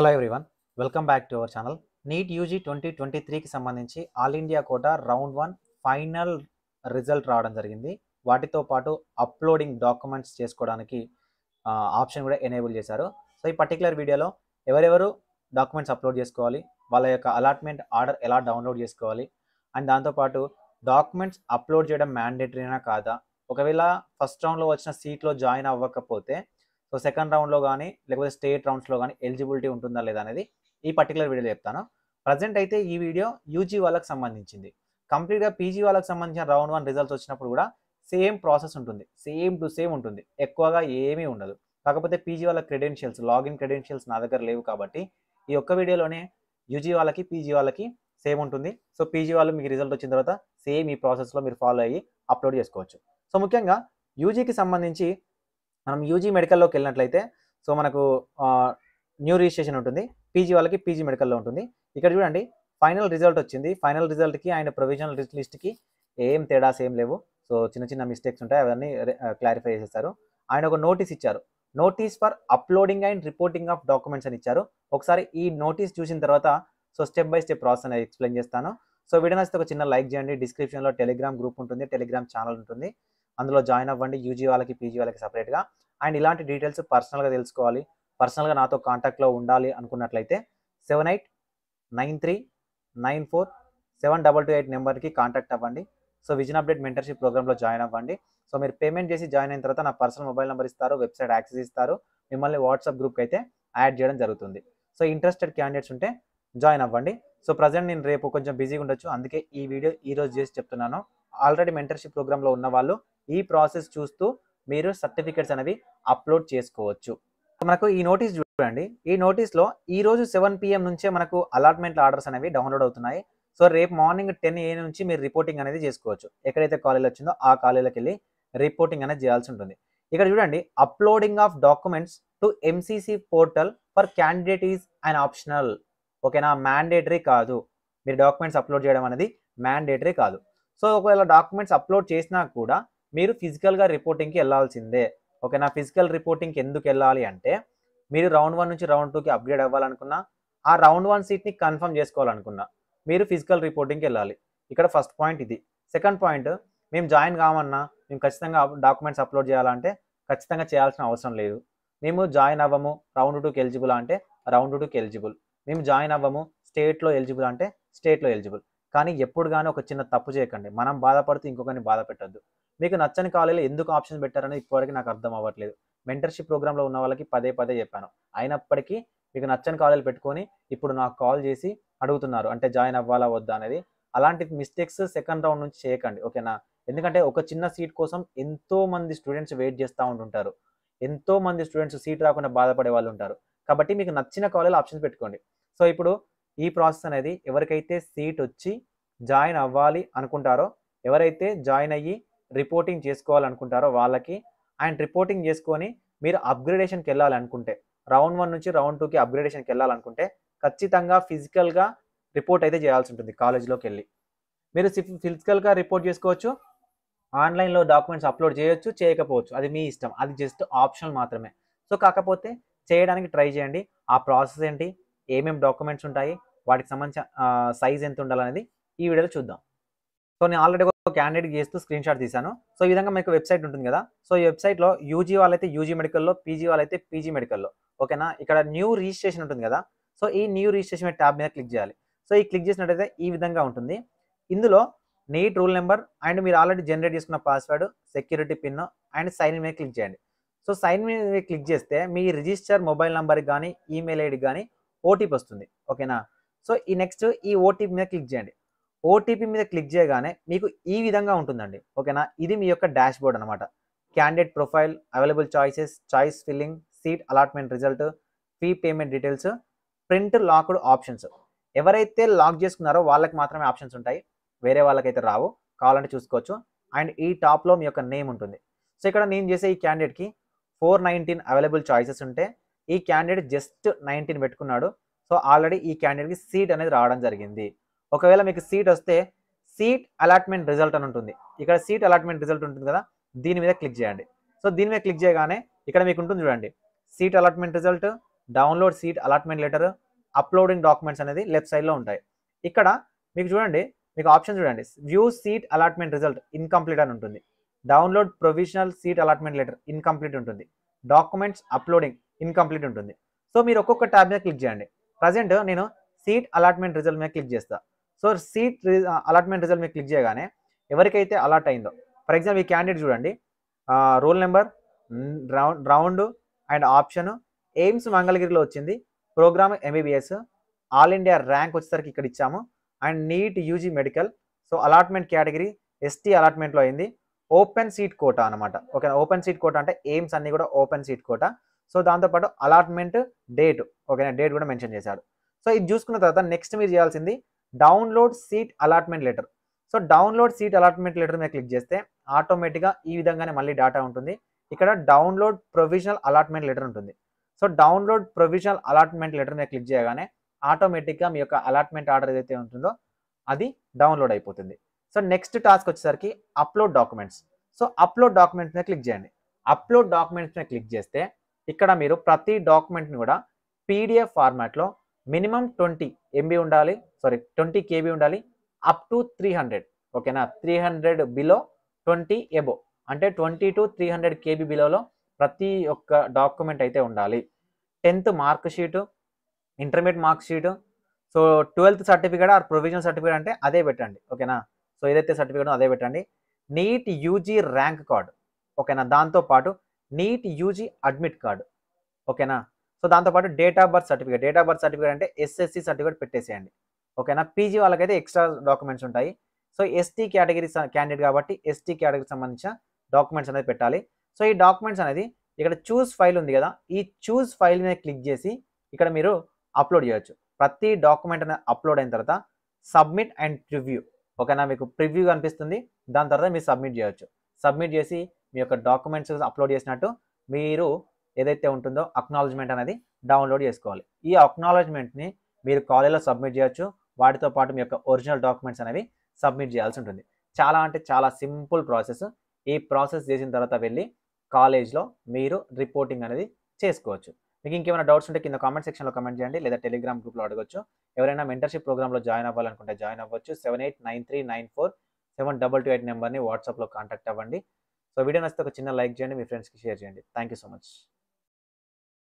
hello everyone welcome back to our channel NEET UG twenty twenty త్రీకి సంబంధించి all India quota round one final result రావడం జరిగింది వాటితో పాటు అప్లోడింగ్ డాక్యుమెంట్స్ చేసుకోవడానికి ఆప్షన్ కూడా ఎనేబుల్ చేశారు సో ఈ పర్టికులర్ వీడియోలో ఎవరెవరు డాక్యుమెంట్స్ అప్లోడ్ చేసుకోవాలి వాళ్ళ యొక్క అలాట్మెంట్ ఆర్డర్ ఎలా డౌన్లోడ్ చేసుకోవాలి అండ్ దాంతోపాటు డాక్యుమెంట్స్ అప్లోడ్ చేయడం మ్యాండేటరీనా కాదా ఒకవేళ ఫస్ట్ రౌండ్లో వచ్చిన సీట్లో జాయిన్ అవ్వకపోతే సో సెకండ్ రౌండ్లో కానీ లేకపోతే స్టేట్ రౌండ్స్లో కానీ ఎలిజిబిలిటీ ఉంటుందా లేదా అనేది ఈ పర్టికులర్ వీడియోలో చెప్తాను ప్రజెంట్ అయితే ఈ వీడియో యూజీ వాళ్ళకి సంబంధించింది కంప్లీట్గా పీజీ వాళ్ళకి సంబంధించిన రౌండ్ వన్ రిజల్ట్స్ వచ్చినప్పుడు కూడా సేమ్ ప్రాసెస్ ఉంటుంది సేమ్ టు సేమ్ ఉంటుంది ఎక్కువగా ఏమీ ఉండదు కాకపోతే పీజీ వాళ్ళ క్రెడెన్షియల్స్ లాగిన్ క్రెడెన్షియల్స్ నా దగ్గర లేవు కాబట్టి ఈ ఒక్క వీడియోలోనే యూజీ వాళ్ళకి పీజీ వాళ్ళకి సేమ్ ఉంటుంది సో పీజీ వాళ్ళు మీకు రిజల్ట్ వచ్చిన తర్వాత సేమ్ ఈ ప్రాసెస్లో మీరు ఫాలో అయ్యి అప్లోడ్ చేసుకోవచ్చు సో ముఖ్యంగా యూజీకి సంబంధించి మనం యూజీ మెడికల్లోకి వెళ్ళినట్లయితే సో మనకు న్యూ రిజిస్ట్రేషన్ ఉంటుంది పీజీ వాళ్ళకి పీజీ మెడికల్లో ఉంటుంది ఇక్కడ చూడండి ఫైనల్ రిజల్ట్ వచ్చింది ఫైనల్ రిజల్ట్కి అండ్ ప్రొవిజనల్ లిస్ట్కి ఏం తేడాస్ ఏం లేవు సో చిన్న చిన్న మిస్టేక్స్ ఉంటాయి అవన్నీ క్లారిఫై చేసేస్తారు ఆయన ఒక నోటీస్ ఇచ్చారు notice for uploading and reporting of documents అని ఇచ్చారు ఒకసారి ఈ నోటీస్ చూసిన తర్వాత so step by step process అనేది ఎక్స్ప్లెయిన్ చేస్తాను సో వీడియో నచ్చితే ఒక చిన్న లైక్ చేయండి డిస్క్రిప్షన్లో టెలిగ్రామ్ గ్రూప్ ఉంటుంది టెలిగ్రామ్ ఛానల్ ఉంటుంది అందులో జాయిన్ అవ్వండి యూజీ వాళ్ళకి పీజీ వాళ్ళకి సపరేట్గా అండ్ ఇలాంటి డీటెయిల్స్ పర్సనల్గా తెలుసుకోవాలి పర్సనల్గా నాతో కాంటాక్ట్లో ఉండాలి అనుకున్నట్లయితే seven eight nine three nine four seven double two eight నెంబర్కి కాంటాక్ట్ అవ్వండి సో విజన్ అప్డేట్ మెంటర్షిప్ ప్రోగ్రామ్లో జాయిన్ అవ్వండి సో మీరు పేమెంట్ చేసి జాయిన్ అయిన తర్వాత నా పర్సనల్ మొబైల్ నెంబర్ ఇస్తారు వెబ్సైట్ యాక్సెస్ ఇస్తారు మిమ్మల్ని వాట్సాప్ గ్రూప్కి అయితే యాడ్ చేయడం జరుగుతుంది సో ఇంట్రెస్టెడ్ క్యాండిడేట్స్ ఉంటే జాయిన్ అవ్వండి సో ప్రజెంట్ నేను రేపు కొంచెం బిజీగా ఉండొచ్చు అందుకే ఈ వీడియో ఈరోజు చేసి చెప్తున్నాను ఆల్రెడీ మెంటర్షిప్ ప్రోగ్రామ్లో ఉన్న వాళ్ళు ఈ ప్రాసెస్ చూస్తూ మీరు సర్టిఫికెట్స్ అనేవి అప్లోడ్ చేసుకోవచ్చు మనకు ఈ నోటీస్ చూడండి ఈ నోటీస్లో ఈరోజు సెవెన్ పిఎం నుంచే మనకు అలాట్మెంట్ ఆర్డర్స్ అనేవి డౌన్లోడ్ అవుతున్నాయి సో రేపు మార్నింగ్ టెన్ ఏ నుంచి మీరు రిపోర్టింగ్ అనేది చేసుకోవచ్చు ఎక్కడైతే కాలేజ్ వచ్చిందో ఆ కాలేజీకి వెళ్ళి రిపోర్టింగ్ అనేది చేయాల్సి ఉంటుంది ఇక్కడ చూడండి uploading of documents to MCC portal for candidate is and optional ఓకేనా మ్యాండేటరీ కాదు మీరు డాక్యుమెంట్స్ అప్లోడ్ చేయడం అనేది మ్యాండేటరీ కాదు సో ఒకవేళ డాక్యుమెంట్స్ అప్లోడ్ చేసినా కూడా మీరు ఫిజికల్గా రిపోర్టింగ్కి వెళ్ళాల్సిందే ఓకే నా ఫిజికల్ రిపోర్టింగ్కి ఎందుకు వెళ్ళాలి అంటే మీరు రౌండ్ వన్ నుంచి రౌండ్ టూకి అప్గ్రేడ్ అవ్వాలనుకున్నా ఆ రౌండ్ వన్ సీట్ని కన్ఫర్మ్ చేసుకోవాలనుకున్నా మీరు ఫిజికల్ రిపోర్టింగ్కి వెళ్ళాలి ఇక్కడ ఫస్ట్ పాయింట్ ఇది సెకండ్ పాయింట్ మేము జాయిన్ కామన్నా మేము ఖచ్చితంగా డాక్యుమెంట్స్ అప్లోడ్ చేయాలంటే ఖచ్చితంగా చేయాల్సిన అవసరం లేదు మేము జాయిన్ అవ్వము రౌండ్ టూకి ఎలిజిబుల్ అంటే రౌండ్ టూకి ఎలిజిబుల్ మేము జాయిన్ అవ్వము స్టేట్లో ఎలిజిబుల్ అంటే స్టేట్లో ఎలిజిబుల్ కానీ ఎప్పుడు కానీ ఒక చిన్న తప్పు చేయకండి మనం బాధపడుతూ ఇంకొకరిని బాధ పెట్టద్దు మీకు నచ్చని కాలేజీలో ఎందుకు ఆప్షన్ పెట్టారనేది ఇప్పటివరకు నాకు అర్థం అవ్వట్లేదు మెంటర్షిప్ ప్రోగ్రాంలో ఉన్న వాళ్ళకి పదే పదే చెప్పాను అయినప్పటికీ మీకు నచ్చని కాలేజీలు పెట్టుకొని ఇప్పుడు నాకు కాల్ చేసి అడుగుతున్నారు అంటే జాయిన్ అవ్వాలా వద్దా అనేది అలాంటి మిస్టేక్స్ సెకండ్ రౌండ్ నుంచి చేయకండి ఓకేనా ఎందుకంటే ఒక చిన్న సీట్ కోసం ఎంతో మంది స్టూడెంట్స్ వెయిట్ చేస్తూ ఉంటుంటారు ఎంతో మంది స్టూడెంట్స్ సీట్ రాకుండా బాధపడే వాళ్ళు ఉంటారు కాబట్టి మీకు నచ్చిన కాలేజ్ ఆప్షన్స్ పెట్టుకోండి సో ఇప్పుడు ఈ ప్రాసెస్ అనేది ఎవరికైతే సీట్ వచ్చి జాయిన్ అవ్వాలి అనుకుంటారో ఎవరైతే జాయిన్ అయ్యి రిపోర్టింగ్ చేసుకోవాలనుకుంటారో వాళ్ళకి అండ్ రిపోర్టింగ్ చేసుకొని మీరు అప్గ్రేడేషన్కి వెళ్ళాలనుకుంటే రౌండ్ వన్ నుంచి రౌండ్ టూకి అప్గ్రేడేషన్కి వెళ్ళాలనుకుంటే ఖచ్చితంగా ఫిజికల్గా రిపోర్ట్ అయితే చేయాల్సి ఉంటుంది కాలేజ్లోకి వెళ్ళి మీరు ఫిజికల్గా రిపోర్ట్ చేసుకోవచ్చు ఆన్లైన్లో డాక్యుమెంట్స్ అప్లోడ్ చేయొచ్చు చేయకపోవచ్చు అది మీ ఇష్టం అది జస్ట్ ఆప్షనల్ మాత్రమే సో కాకపోతే చేయడానికి ట్రై చేయండి ఆ ప్రాసెస్ ఏంటి ఏమేమి డాక్యుమెంట్స్ ఉంటాయి వాటికి సంబంధించిన సైజ్ ఎంత ఉండాలనేది ఈ వీడియోలో చూద్దాం సో నేను ఆల్రెడీ క్యాండిడేట్ చేస్తూ స్క్రీన్ షాట్ తీశాను సో ఈ విధంగా మీకు వెబ్సైట్ ఉంటుంది కదా సో ఈ వెబ్సైట్లో యూజీ వాళ్ళైతే యూజీ మెడికల్లో పీజీ వాళ్ళైతే పీజీ మెడికల్లో ఓకేనా ఇక్కడ న్యూ రిజిస్ట్రేషన్ ఉంటుంది కదా సో ఈ న్యూ రిజిస్ట్రేషన్ ట్యాబ్ మీద క్లిక్ చేయాలి సో ఈ క్లిక్ చేసినట్టయితే ఈ విధంగా ఉంటుంది ఇందులో నీట్ రూల్ నెంబర్ అండ్ మీరు ఆల్రెడీ జనరేట్ చేసుకున్న password security pin and sign మీద క్లిక్ చేయండి సో సైన్ మీద క్లిక్ చేస్తే మీ రిజిస్టర్ మొబైల్ నెంబర్కి కానీ ఈమెయిల్ ఐడికి కానీ ఓటీపీ వస్తుంది ఓకేనా సో ఈ నెక్స్ట్ ఈ ఓటీపీ మీద క్లిక్ చేయండి ఓటీపీ మీద క్లిక్ చేయగానే మీకు ఈ విధంగా ఉంటుందండి ఓకేనా ఇది మీ యొక్క డాష్ బోర్డ్ అనమాట candidate profile available choices choice filling seat allotment result fee payment details print locked options ఎవరైతే లాక్ చేసుకున్నారో వాళ్ళకి మాత్రమే ఆప్షన్స్ ఉంటాయి వేరే వాళ్ళకైతే రావు కావాలంటే చూసుకోవచ్చు అండ్ ఈ టాప్లో మీ యొక్క నేమ్ ఉంటుంది సో ఇక్కడ నేను చేసే ఈ క్యాండిడేట్కి ఫోర్ నైన్టీన్ అవైలబుల్ చాయిసెస్ ఉంటే ఈ క్యాండిడేట్ జస్ట్ నైన్టీన్ పెట్టుకున్నాడు సో ఆల్రెడీ ఈ క్యాండిడేట్కి సీట్ అనేది రావడం జరిగింది ఒకవేళ మీకు సీట్ వస్తే సీట్ అలాట్మెంట్ రిజల్ట్ అని ఉంటుంది ఇక్కడ సీట్ అలాట్మెంట్ రిజల్ట్ ఉంటుంది కదా దీని మీద క్లిక్ చేయండి సో దీని మీద క్లిక్ చేయగానే ఇక్కడ మీకు ఉంటుంది చూడండి seat allotment result download seat allotment letter uploading documents అనేది లెఫ్ట్ సైడ్లో ఉంటాయి ఇక్కడ మీకు చూడండి మీకు ఆప్షన్ చూడండి view seat allotment result incomplete అని ఉంటుంది download provisional seat allotment letter incomplete ఉంటుంది డాక్యుమెంట్స్ అప్లోడింగ్ ఇన్కంప్లీట్ ఉంటుంది సో మీరు ఒక్కొక్క ట్యాబ్ మీద క్లిక్ చేయండి ప్రజెంట్ నేను సీట్ అలాట్మెంట్ రిజల్ట్ మీద క్లిక్ చేస్తాను సో సీట్ అలాట్మెంట్ రిజల్ట్ మీరు క్లిక్ చేయగానే ఎవరికైతే అలాట్ అయిందో ఫర్ ఎగ్జాంపుల్ ఈ క్యాండిడేట్ చూడండి roll number round round and option AIIMS మంగళగిరిలో వచ్చింది program MBBS all India rank వచ్చేసరికి ఇక్కడ ఇచ్చాము and NEET UG medical so allotment category ST అలాట్మెంట్లో అయింది ఓపెన్ సీట్ కోట అనమాట ఓకే ఓపెన్ సీట్ కోట అంటే ఎయిమ్స్ అన్నీ కూడా ఓపెన్ సీట్ కోట సో దాంతోపాటు అలాట్మెంట్ డేట్ ఓకేనా డేట్ కూడా మెన్షన్ చేశాడు సో ఇది చూసుకున్న తర్వాత నెక్స్ట్ మీరు చేయాల్సింది download seat allotment letter so download seat allotment letter మీద క్లిక్ చేస్తే ఆటోమేటిక్గా ఈ విధంగానే మళ్ళీ డేటా ఉంటుంది ఇక్కడ డౌన్లోడ్ ప్రొవిజనల్ అలాట్మెంట్ లెటర్ ఉంటుంది so download provisional allotment letter మీద క్లిక్ చేయగానే ఆటోమేటిక్గా మీ యొక్క అలాట్మెంట్ ఆర్డర్ ఏదైతే ఉంటుందో అది డౌన్లోడ్ అయిపోతుంది సో నెక్స్ట్ టాస్క్ వచ్చేసరికి upload documents so upload documents మీద క్లిక్ చేయండి అప్లోడ్ డాక్యుమెంట్స్ మీద క్లిక్ చేస్తే ఇక్కడ మీరు ప్రతి డాక్యుమెంట్ని కూడా పీడిఎఫ్ ఫార్మాట్లో మినిమం ట్వంటీ ఎంబీ ఉండాలి సారీ ట్వంటీ కేబీ ఉండాలి అప్ టు త్రీ హండ్రెడ్ ఓకేనా three hundred below twenty above అంటే twenty to three hundred KB బిలోలో ప్రతి ఒక్క డాక్యుమెంట్ అయితే ఉండాలి tenth mark sheet intermediate mark sheet so twelfth certificate or provisional certificate అంటే అదే పెట్టండి ఓకేనా సో ఏదైతే సర్టిఫికేట్ అదే పెట్టండి నీట్ యూజీ ర్యాంక్ కార్డు ఓకేనా దాంతోపాటు నీట్ యూజీ అడ్మిట్ కార్డు ఓకేనా సో దాంతోపాటు date of birth certificate date of birth certificate అంటే ఎస్ఎస్సి సర్టిఫికేట్ పెట్టేసేయండి ఓకేనా పీజీ వాళ్ళకైతే ఎక్స్ట్రా డాక్యుమెంట్స్ ఉంటాయి సో ఎస్టీ కేటగిరీ క్యాండిడేట్ కాబట్టి ఎస్టీ కేటగిరీకి సంబంధించిన డాక్యుమెంట్స్ అనేది పెట్టాలి సో ఈ డాక్యుమెంట్స్ అనేది ఇక్కడ చూస్ ఫైల్ ఉంది కదా ఈ చూస్ ఫైల్ మీద క్లిక్ చేసి ఇక్కడ మీరు అప్లోడ్ చేయవచ్చు ప్రతి డాక్యుమెంట్ అనేది అప్లోడ్ అయిన తర్వాత సబ్మిట్ అండ్ ప్రివ్యూ ఓకేనా మీకు ప్రివ్యూ కనిపిస్తుంది దాని తర్వాత మీరు సబ్మిట్ చేయవచ్చు సబ్మిట్ చేసి మీ యొక్క డాక్యుమెంట్స్ అప్లోడ్ చేసినట్టు మీరు ఏదైతే ఉంటుందో అక్నాలజ్మెంట్ అనేది డౌన్లోడ్ చేసుకోవాలి ఈ అక్నాలజ్మెంట్ని మీరు కాలేజీలో సబ్మిట్ చేయొచ్చు వాటితో పాటు మీ యొక్క ఒరిజినల్ డాక్యుమెంట్స్ అనేవి సబ్మిట్ చేయాల్సి ఉంటుంది చాలా అంటే చాలా సింపుల్ ప్రాసెస్ ఈ ప్రాసెస్ చేసిన తర్వాత వెళ్ళి కాలేజ్లో మీరు రిపోర్టింగ్ అనేది చేసుకోవచ్చు మీకు ఇంకేమైనా డౌట్స్ ఉంటే కింద కామెంట్ సెక్షన్లో కమెంట్ చేయండి లేదా టెలిగ్రామ్ గ్రూప్లో అడగచ్చు ఎవరైనా మెంటర్షిప్ ప్రోగ్రామ్లో జాయిన్ అవ్వాలనుకుంటే జాయిన్ అవ్వచ్చు seven eight nine three nine four seven double two eight నెంబర్ని వాట్సాప్లో కాంటాక్ట్ అవ్వండి సో వీడియో నచ్చితే ఒక చిన్న లైక్ చేయండి మీ ఫ్రెండ్స్కి షేర్ చేయండి థ్యాంక్ సో మచ్